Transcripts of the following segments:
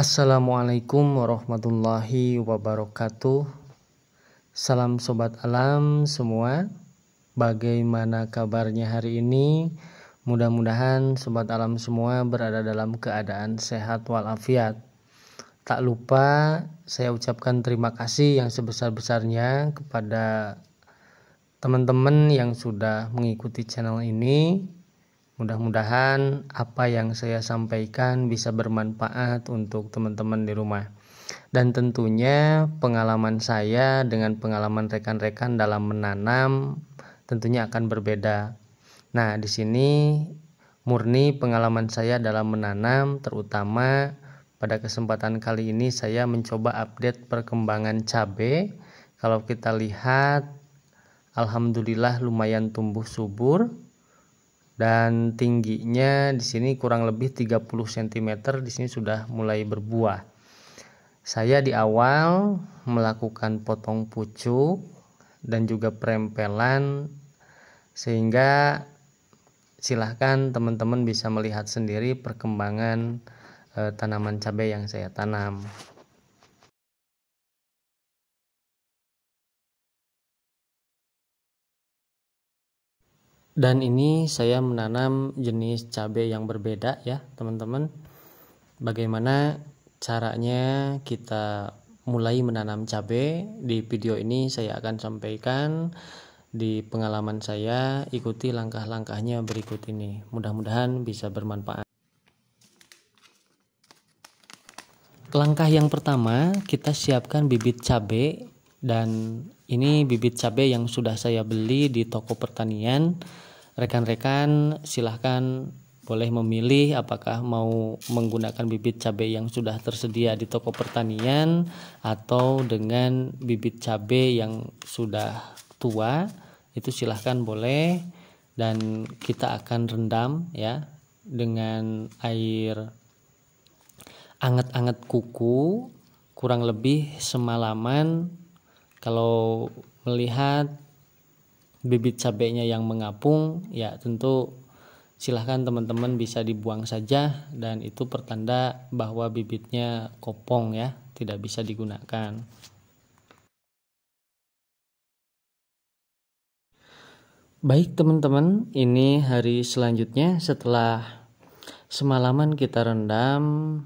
Assalamualaikum warahmatullahi wabarakatuh. Salam sobat alam semua. Bagaimana kabarnya hari ini? Mudah-mudahan sobat alam semua berada dalam keadaan sehat walafiat. Tak lupa saya ucapkan terima kasih yang sebesar-besarnya kepada teman-teman yang sudah mengikuti channel ini Mudah-mudahan apa yang saya sampaikan bisa bermanfaat untuk teman-teman di rumah. Dan tentunya pengalaman saya dengan pengalaman rekan-rekan dalam menanam tentunya akan berbeda. Nah, di sini murni pengalaman saya dalam menanam terutama pada kesempatan kali ini saya mencoba update perkembangan cabe. Kalau kita lihat alhamdulillah lumayan tumbuh subur dan tingginya di sini kurang lebih 30 cm di sini sudah mulai berbuah saya di awal melakukan potong pucuk dan juga perempelan sehingga silahkan teman-teman bisa melihat sendiri perkembangan e, tanaman cabai yang saya tanam dan ini saya menanam jenis cabai yang berbeda ya teman-teman bagaimana caranya kita mulai menanam cabai di video ini saya akan sampaikan di pengalaman saya ikuti langkah-langkahnya berikut ini mudah-mudahan bisa bermanfaat langkah yang pertama kita siapkan bibit cabai dan ini bibit cabai yang sudah saya beli di toko pertanian rekan-rekan silahkan boleh memilih apakah mau menggunakan bibit cabai yang sudah tersedia di toko pertanian atau dengan bibit cabai yang sudah tua itu silahkan boleh dan kita akan rendam ya dengan air anget-anget kuku kurang lebih semalaman kalau melihat bibit cabenya yang mengapung, ya tentu silahkan teman-teman bisa dibuang saja dan itu pertanda bahwa bibitnya kopong ya, tidak bisa digunakan. Baik teman-teman, ini hari selanjutnya setelah semalaman kita rendam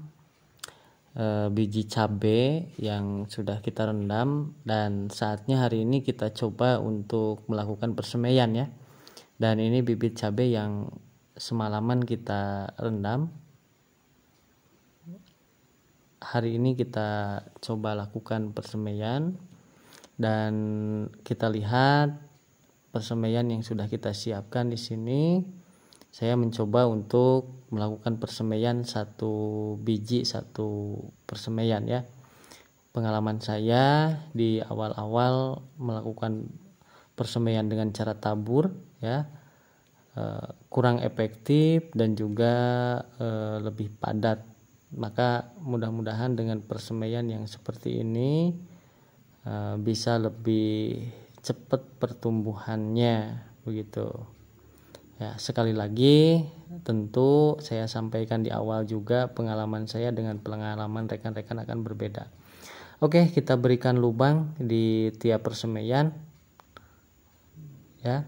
Eh, biji cabe yang sudah kita rendam dan saatnya hari ini kita coba untuk melakukan persemaian ya dan ini bibit cabe yang semalaman kita rendam hari ini kita coba lakukan persemaian dan kita lihat persemaian yang sudah kita siapkan di sini saya mencoba untuk melakukan persemaian satu biji satu persemaian ya pengalaman saya di awal-awal melakukan persemaian dengan cara tabur ya eh, kurang efektif dan juga eh, lebih padat maka mudah-mudahan dengan persemaian yang seperti ini eh, bisa lebih cepat pertumbuhannya begitu Ya, sekali lagi tentu saya sampaikan di awal juga pengalaman saya dengan pengalaman rekan-rekan akan berbeda. Oke, kita berikan lubang di tiap persemaian. Ya.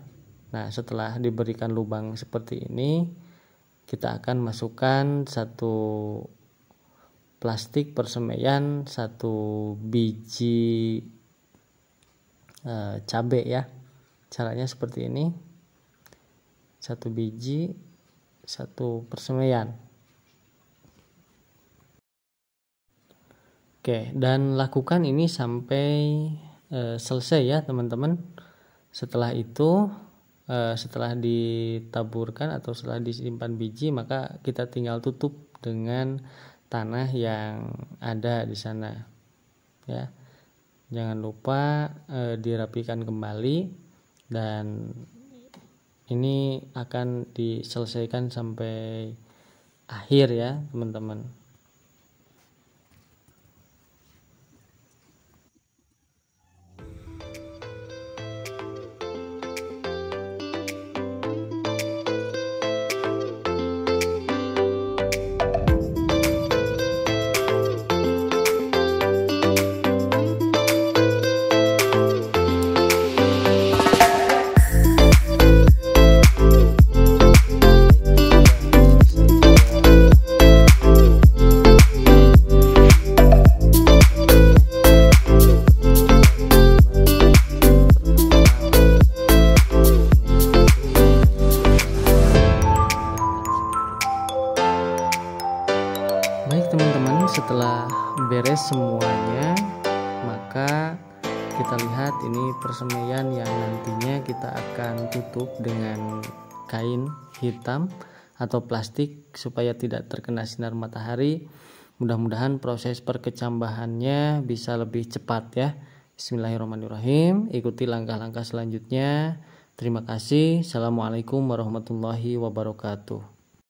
Nah, setelah diberikan lubang seperti ini, kita akan masukkan satu plastik persemaian, satu biji e, eh, cabai ya. Caranya seperti ini satu biji satu persemaian Oke, dan lakukan ini sampai e, selesai ya, teman-teman. Setelah itu, e, setelah ditaburkan atau setelah disimpan biji, maka kita tinggal tutup dengan tanah yang ada di sana. Ya. Jangan lupa e, dirapikan kembali dan ini akan diselesaikan sampai akhir ya teman-teman semuanya maka kita lihat ini persemaian yang nantinya kita akan tutup dengan kain hitam atau plastik supaya tidak terkena sinar matahari mudah-mudahan proses perkecambahannya bisa lebih cepat ya Bismillahirrahmanirrahim ikuti langkah-langkah selanjutnya terima kasih Assalamualaikum warahmatullahi wabarakatuh